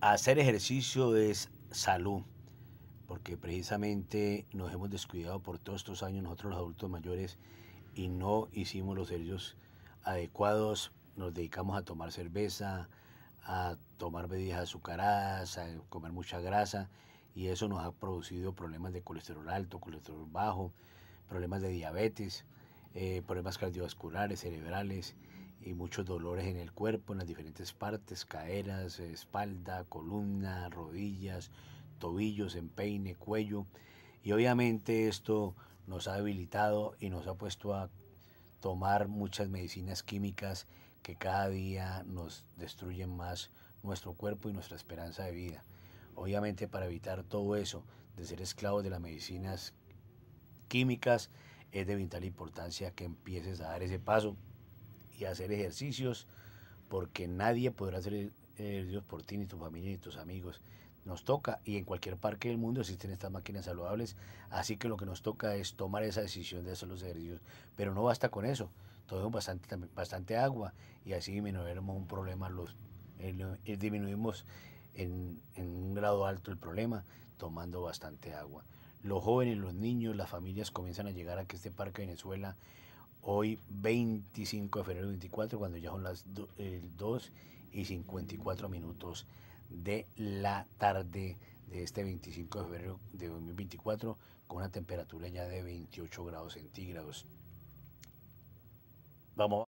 hacer ejercicio es salud, porque precisamente nos hemos descuidado por todos estos años nosotros los adultos mayores y no hicimos los ejercicios adecuados, nos dedicamos a tomar cerveza, a tomar bebidas azucaradas, a comer mucha grasa y eso nos ha producido problemas de colesterol alto, colesterol bajo, problemas de diabetes. Eh, problemas cardiovasculares, cerebrales y muchos dolores en el cuerpo, en las diferentes partes, caderas, espalda, columna, rodillas, tobillos, empeine, cuello. Y obviamente esto nos ha debilitado y nos ha puesto a tomar muchas medicinas químicas que cada día nos destruyen más nuestro cuerpo y nuestra esperanza de vida. Obviamente para evitar todo eso, de ser esclavos de las medicinas químicas, es de vital importancia que empieces a dar ese paso y hacer ejercicios, porque nadie podrá hacer ejercicios por ti, ni tu familia, ni tus amigos. Nos toca, y en cualquier parque del mundo existen estas máquinas saludables, así que lo que nos toca es tomar esa decisión de hacer los ejercicios. Pero no basta con eso, tomemos bastante, bastante agua y así disminuiremos un problema, los, eh, eh, disminuimos en un grado alto el problema tomando bastante agua los jóvenes, los niños, las familias comienzan a llegar a que este Parque Venezuela, hoy 25 de febrero 24, cuando ya son las 2 y 54 minutos de la tarde de este 25 de febrero de 2024, con una temperatura ya de 28 grados centígrados. Vamos.